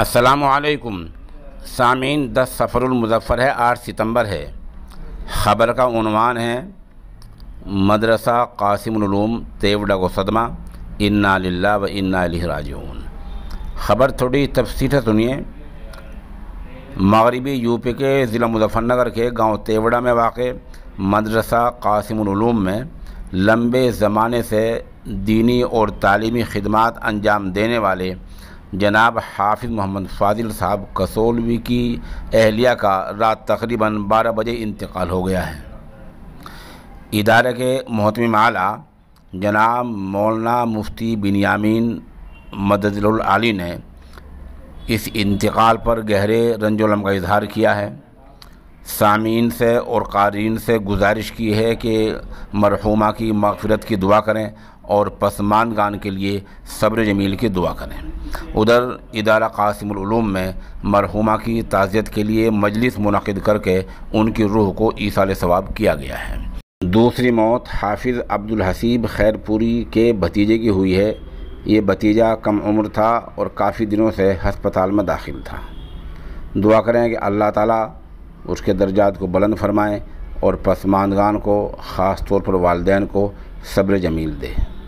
असलकुम सामीन दस सफ़रमज़फ़र है आठ सितंबर है ख़बर का उनवान है मदरसा कासिमूम तेवडा को सदमा इन्ना लिल्ला व इन्ना ख़बर थोड़ी तफसीर से सुनिए मगरबी यूपी के ज़िला मुजफ्फ़रनगर के गांव तेवड़ा में वाक़ मदरसा कासिमूम में लंबे ज़माने से दीनी और तालीमी खदमात अंजाम देने वाले जनाब हाफिज़ मोहम्मद फाजिल साहब कसोलवी की अहलिया का रात तकरीबन 12 बजे इंतकाल हो गया है इदारे के महतम आला जनाब मौलाना मुफ्ती बिनयामीन मददलाली ने इस इंतकाल पर गहरे रंजोलम का इजहार किया है सामीन से और कारीन से गुजारिश की है कि मरहुमा की मफफरत की दुआ करें और पसमानगान के लिए सब्र जमील की दुआ करें उधर इदारा कासिमूम में मरहुमा की ताज़ियत के लिए मजलिस मुनद करके उनकी रूह को ईसाल सवाब किया गया है दूसरी मौत हाफिज़ अब्दुल हसीब खैरपुरी के भतीजे की हुई है ये भतीजा कम उम्र था और काफ़ी दिनों से हस्पताल में दाखिल था दुआ करें कि अल्लाह ताला उसके दर्जात को बुलंद फरमाएँ और पसमानदान को ख़ास तौर पर वालदेन को सब्र जमील दे